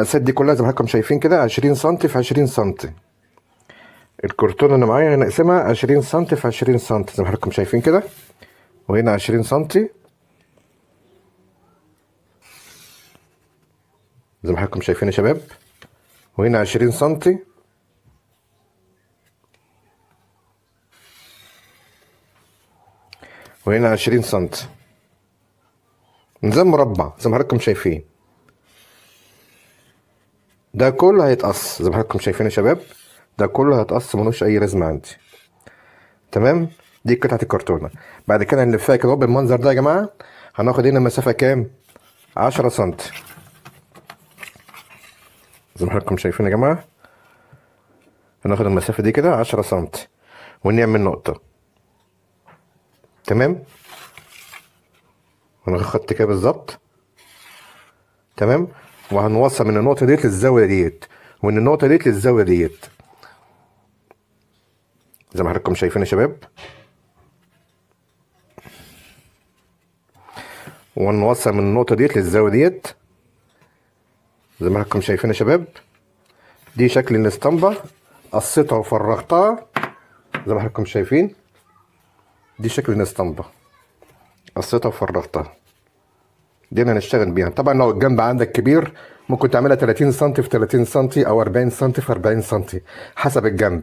المقاسات دي كلها زي ما حضراتكم شايفين كده 20 سم في 20 سم الكرتون اللي معايا هنقسمها 20 سم في 20 سم زي ما حضراتكم شايفين كده وهنا 20 سم زي ما حضراتكم شايفين يا شباب وهنا 20 سم وهنا 20 سم نظام مربع زي ما حضراتكم شايفين ده كله هيتقص زي ما حضراتكم شايفين يا شباب ده كله هيتقص ملوش اي لازمه عندي تمام دي قطعه الكرتونه بعد كده هنلفها كده بالمنظر ده يا جماعه هناخد هنا مسافه كام 10 سم زي ما حضراتكم شايفين يا جماعه هناخد المسافه دي كده 10 سم ونعمل نقطه تمام هناخد خط كده بالظبط تمام وهنوصل من النقطه ديت للزاويه ديت ومن النقطه ديت للزاويه ديت زي ما حضراتكم شايفين يا شباب ونوصل من النقطه ديت للزاويه ديت زي ما حضراتكم شايفين يا شباب دي شكل الاسطمبه قصيتها وفرغتها زي ما حضراتكم شايفين دي شكل الاسطمبه قصيتها وفرغتها دينا نشتغل بيها طبعا لو الجنب عندك كبير ممكن تعملها 30 سم في 30 سم او 40 سم في 40 سم حسب الجنب